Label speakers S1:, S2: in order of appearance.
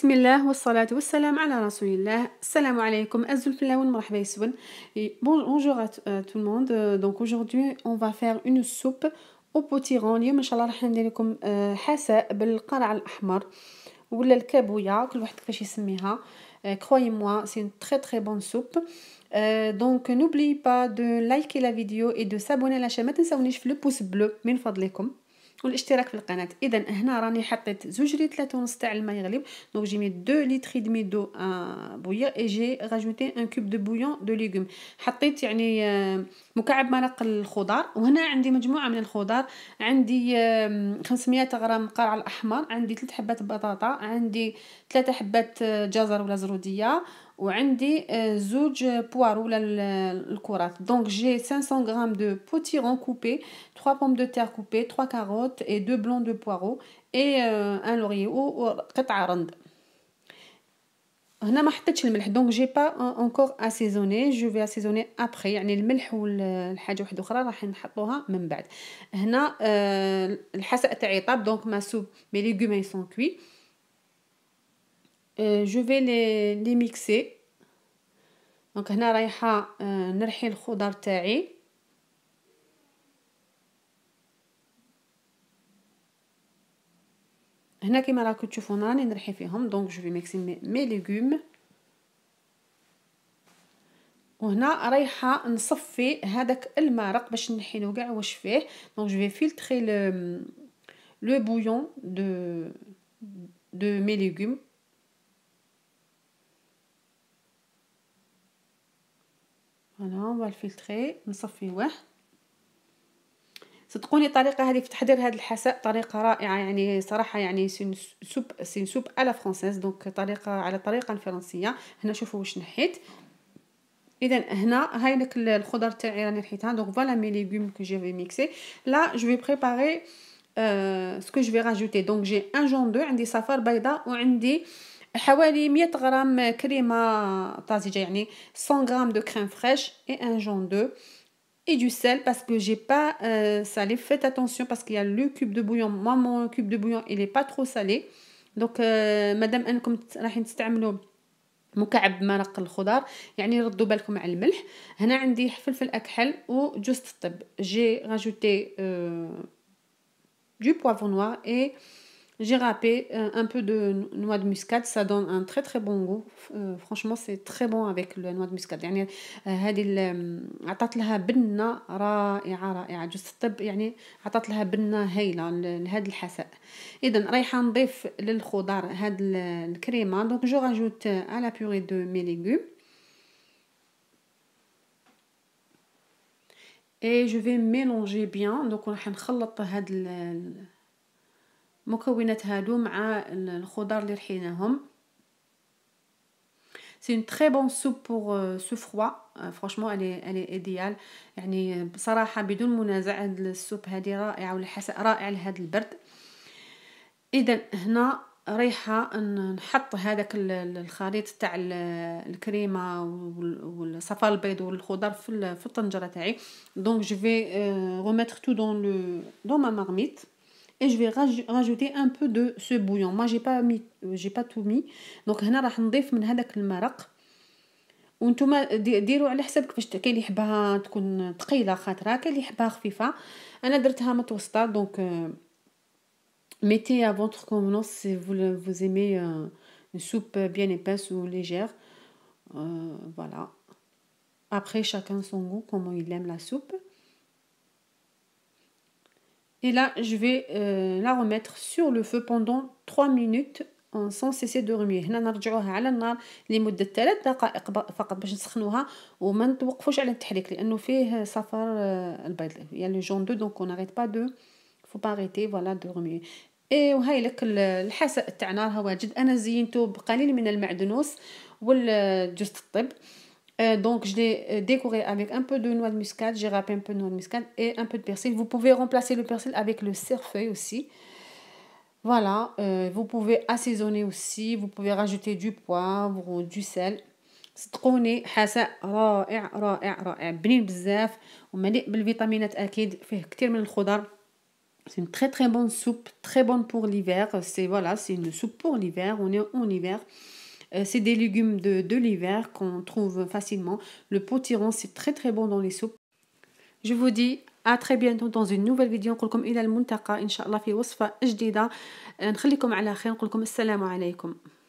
S1: بسم الله والصلاة والسلام على رسول الله السلام عليكم أزول فلاون مرحبا يسون بونجور تو الموند دونك اجوردي اون فا فير اون سوب او بوتيغون اليوم ان شاء الله راح ندير لكم euh, حساء بالقرع الاحمر ولا الكابويا كل واحد كيفاش يسميها كروي موا سي تخي تخي تري بون سوب دونك نوبلي با دو لايكي لا فيديو اي دو سابوني لا ما تنساونيش في لو بوس بلو من فضلكم والاشتراك في القناه اذا هنا راني حطيت زوج لي ثلاثة ونص تاع الماء يغلي دونك جي مي 2 لتر اي دمي دو بويا اي جي راجوتي ان كوب دو بويون دو ليغوم حطيت يعني آه، مكعب مرق الخضار وهنا عندي مجموعه من الخضار عندي 500 آه، غرام قرع الاحمر عندي ثلاث حبات بطاطا عندي ثلاثة حبات آه، جزر ولا زروديه Donc j'ai 500 g de potiron coupé, 3 pommes de terre coupées, 3 carottes et 2 blancs de poireau et euh, un laurier ou 4 arandes. Donc je n'ai pas encore assaisonné, je vais assaisonner après. Euh، je vais les mixer. دونك هنا رايحه آه، نرحي الخضر تاعي هنا كيما راكم تشوفون راني نرحي فيهم دونك جو في ميكسي مي ليغوم وهنا رايحه نصفي هذاك المرق باش نحيلو كاع واش فيه دونك جو في فيلتري لو بويون دو دو مي ليغوم فوالا هو الفلتري نصفي واحد صدقوني الطريقه هذه في تحضير هذا الحساء طريقه رائعه يعني صراحه يعني سوب سين سوب على فرونسيز دونك طريقه على الطريقه الفرنسيه هنا شوفوا واش نحيت اذا هنا هاي لك الخضر تاعي راني نحيتها دونك فوالا مي ليغوم كو جي في ميكسي لا جو في بريباري سكو جو في راجوتي دونك جي ان جون دو عندي صفار بيضاء وعندي حوالي 100 غرام كريمه طازجه يعني 100 غرام دو كريم فريش اي ان جون دو et du sel parce que j'ai pas euh, salé. Faites attention parce qu'il y a le cube de bouillon. Moi, mon cube de bouillon, il est pas trop salé. Donc, euh, madame, انكم رايحين تستعملوا مكعب مرق الخضار يعني ردوا بالكم على الملح هنا عندي فلفل اكحل وجوز الطب جي راجوتي euh, du poivre noir et j'ai râpé euh, un peu de noix de muscade, ça donne un très très bon goût. Euh, franchement, c'est très bon avec la noix de muscade. يعني هذه عطات لها بنه رائعه رائعه جوست الطب يعني عطات لها بنه هايله لهذا الحساء. اذا رايحة نضيف للخضار هاد الكريمة دونك جو راجوت à la purée de mes légumes. Et je vais mélanger bien. Donc on راح نخلط هاد مكونات هادو مع الخضر اللي رحيناهم سي اون تري بون سوب بور سو فروا فرانشمون الي الي ايديال يعني بصراحه بدون منازع هاد السوب هادي رائعه ولا رائع لهاد البرد اذا هنا رايحه نحط هذاك الخليط تاع الكريمه والصفار البيض والخضر في الطنجره تاعي دونك جو في ريميتر تو دون لو دون ما مارميت et je vais rajouter un peu de ce bouillon moi j'ai pas mis j'ai pas tout mis donc هنا راح نضيف من هذاك المرق وانتم ديروا على حسابك باش كاين اللي يحبها تكون ثقيله خاطره كاين اللي يحبها خفيفه انا درتها متوسطه Donc, euh, mettez à votre convenance si vous vous aimez euh, une soupe bien épaisse ou légère euh, voilà après chacun son goût comment il aime la soupe Et là, je vais euh, la remettre sur le feu pendant 3 minutes sans cesser de remuer هنا نرجعوها على النار لمده 3 دقائق فقط باش نسخنوها وما نتوقفوش على التحريك لانه فيه صفار البيض يعني لو جون دو دونك اون اريت با دو فو با اريتي فوالا دو ريمي اي وهاي لك الحساء تاع نارها واجد انا زينته بقليل من المعدنوس والجوز الطب Euh, donc, je l'ai euh, décoré avec un peu de noix de muscade. J'ai râpé un peu de noix de muscade et un peu de persil. Vous pouvez remplacer le persil avec le cerfeuil aussi. Voilà, euh, vous pouvez assaisonner aussi. Vous pouvez rajouter du poivre ou du sel. C'est حساء رائع C'est une très très bonne soupe, très bonne pour l'hiver. c'est une soupe pour l'hiver. On est en hiver. Euh, c'est des légumes de, de l'hiver qu'on trouve facilement. Le potiron, c'est très très bon dans les soupes. Je vous dis à très bientôt dans une nouvelle vidéo نقولكم الى الملتقى nouvelle. في وصفه جديده نخليكم على خير une السلام عليكم